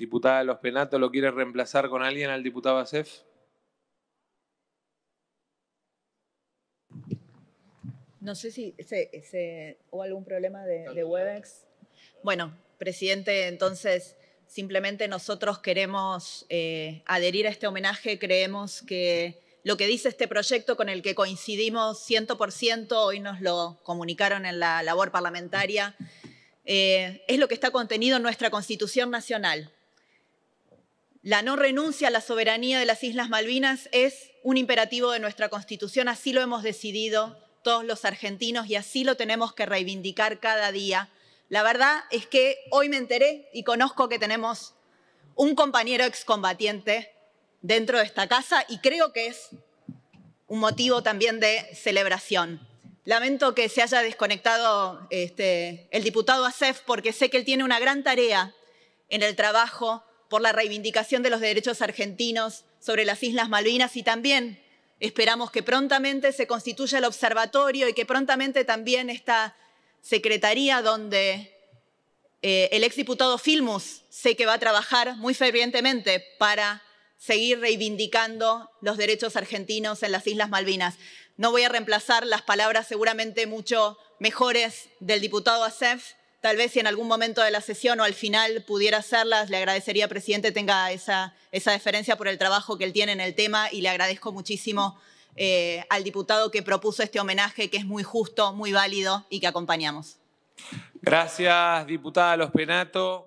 diputada de los Penatos, ¿lo quiere reemplazar con alguien al diputado Acef? No sé si hubo algún problema de, Webex. Bueno, presidente, entonces simplemente nosotros queremos eh, adherir a este homenaje, creemos que lo que dice este proyecto con el que coincidimos 100%, hoy nos lo comunicaron en la labor parlamentaria, eh, es lo que está contenido en nuestra Constitución Nacional. La no renuncia a la soberanía de las Islas Malvinas es un imperativo de nuestra Constitución, así lo hemos decidido todos los argentinos y así lo tenemos que reivindicar cada día. La verdad es que hoy me enteré y conozco que tenemos un compañero excombatiente dentro de esta casa y creo que es un motivo también de celebración. Lamento que se haya desconectado este, el diputado Acef porque sé que él tiene una gran tarea en el trabajo por la reivindicación de los derechos argentinos sobre las Islas Malvinas y también esperamos que prontamente se constituya el observatorio y que prontamente también esta secretaría donde eh, el exdiputado Filmus sé que va a trabajar muy fervientemente para seguir reivindicando los derechos argentinos en las Islas Malvinas. No voy a reemplazar las palabras seguramente mucho mejores del diputado Acef, Tal vez si en algún momento de la sesión o al final pudiera hacerlas, le agradecería, presidente, tenga esa, esa deferencia por el trabajo que él tiene en el tema y le agradezco muchísimo eh, al diputado que propuso este homenaje, que es muy justo, muy válido y que acompañamos. Gracias, diputada Los Penato.